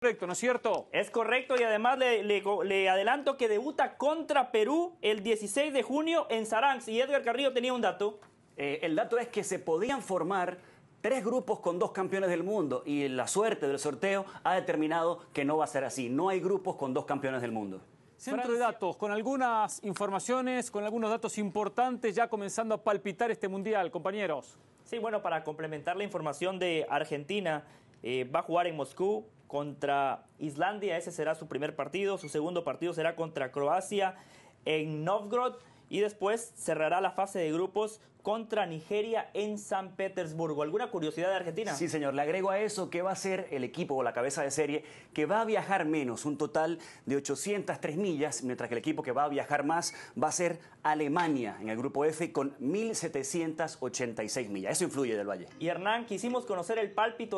correcto, ¿no es cierto? Es correcto y además le, adelanto que debuta contra Perú el 16 de junio en Saranx. Y Edgar Carrillo tenía un dato. Eh, el dato es que se podían formar tres grupos con dos campeones del mundo y la suerte del sorteo ha determinado que no va a ser así. No hay grupos con dos campeones del mundo. Centro de datos, con algunas informaciones, con algunos datos importantes, ya comenzando a palpitar este mundial, compañeros. Sí, bueno, para complementar la información de Argentina, eh, va a jugar en Moscú contra Islandia, ese será su primer partido. Su segundo partido será contra Croacia en Novgorod. Y después cerrará la fase de grupos contra Nigeria en San Petersburgo. ¿Alguna curiosidad de Argentina? Sí, señor. Le agrego a eso que va a ser el equipo o la cabeza de serie que va a viajar menos, un total de 803 millas, mientras que el equipo que va a viajar más va a ser Alemania en el grupo F con 1.786 millas. Eso influye del Valle. Y Hernán, quisimos conocer el pálpito